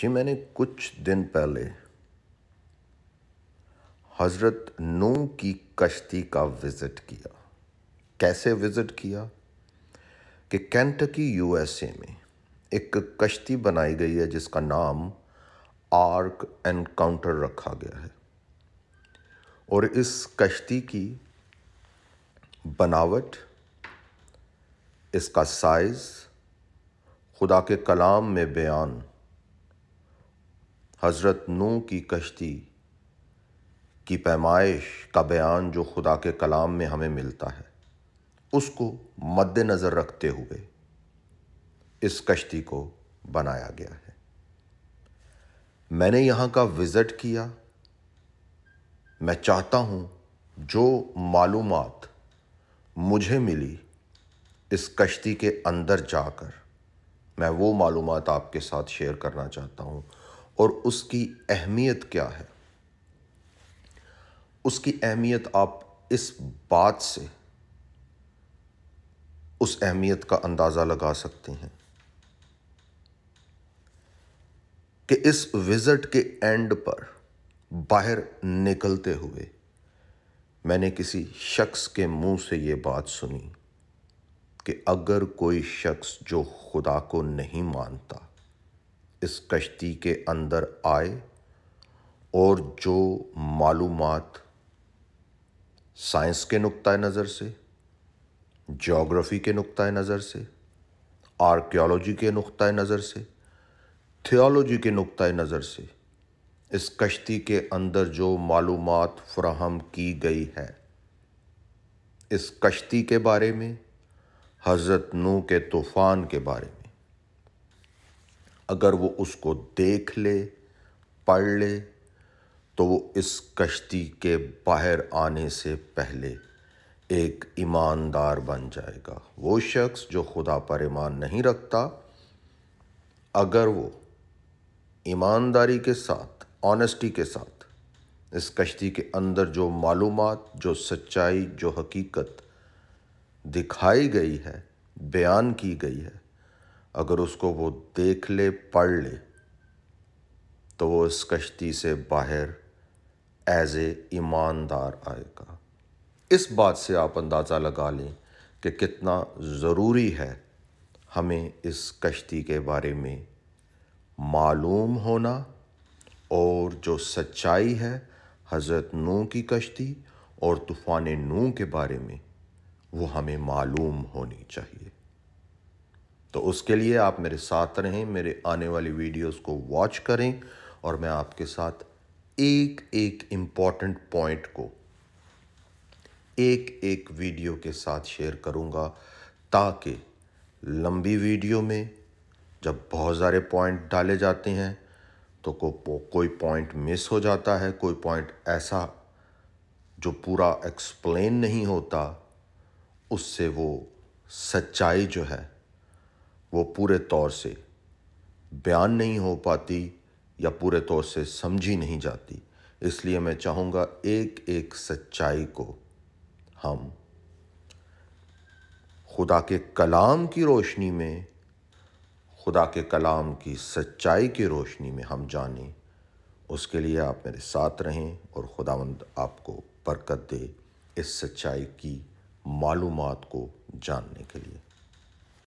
जी मैंने कुछ दिन पहले हज़रत नू की कश्ती का विज़िट किया कैसे विज़िट किया कि कैंटकी यूएसए में एक कश्ती बनाई गई है जिसका नाम आर्क एनकाउंटर रखा गया है और इस कश्ती की बनावट इसका साइज़ खुदा के कलाम में बयान हज़रत नू की कश्ती की पैमाइश का बयान जो खुदा के कलाम में हमें मिलता है उसको नजर रखते हुए इस कश्ती को बनाया गया है मैंने यहाँ का विज़िट किया मैं चाहता हूँ जो मालूम मुझे मिली इस कश्ती के अंदर जाकर मैं वो मालूम आपके साथ शेयर करना चाहता हूँ और उसकी अहमियत क्या है उसकी अहमियत आप इस बात से उस अहमियत का अंदाज़ा लगा सकते हैं कि इस विज़िट के एंड पर बाहर निकलते हुए मैंने किसी शख्स के मुंह से ये बात सुनी कि अगर कोई शख्स जो खुदा को नहीं मानता इस कश्ती के अंदर आए और जो मालूम साइंस के नुक़ नज़र से जोग्राफ़ी के नुक़ नज़र से आर्कियोलॉजी के नुक़ नज़र से थियोलॉजी के नुक़ नज़र से इस कश्ती के अंदर जो मालूम फ्राहम की गई है इस कश्ती के बारे में हज़रत नू के तूफ़ान के बारे में अगर वो उसको देख ले पढ़ ले तो वो इस कश्ती के बाहर आने से पहले एक ईमानदार बन जाएगा वो शख्स जो खुदा पर ईमान नहीं रखता अगर वो ईमानदारी के साथ ऑनेस्टी के साथ इस कश्ती के अंदर जो मालूम जो सच्चाई जो हकीकत दिखाई गई है बयान की गई है अगर उसको वो देख ले पढ़ ले तो वो इस कश्ती से बाहर एज ए ईमानदार आएगा इस बात से आप अंदाज़ा लगा लें कि कितना ज़रूरी है हमें इस कश्ती के बारे में मालूम होना और जो सच्चाई है हज़रत नू की कश्ती और तूफ़ान नू के बारे में वो हमें मालूम होनी चाहिए तो उसके लिए आप मेरे साथ रहें मेरे आने वाली वीडियोस को वॉच करें और मैं आपके साथ एक एक इम्पॉर्टेंट पॉइंट को एक एक वीडियो के साथ शेयर करूंगा ताकि लंबी वीडियो में जब बहुत सारे पॉइंट डाले जाते हैं तो को, कोई पॉइंट मिस हो जाता है कोई पॉइंट ऐसा जो पूरा एक्सप्लेन नहीं होता उससे वो सच्चाई जो है वो पूरे तौर से बयान नहीं हो पाती या पूरे तौर से समझी नहीं जाती इसलिए मैं चाहूँगा एक एक सच्चाई को हम खुदा के कलाम की रोशनी में खुदा के कलाम की सच्चाई की रोशनी में हम जानें उसके लिए आप मेरे साथ रहें और खुदावंद आपको बरकत दे इस सच्चाई की मालूमात को जानने के लिए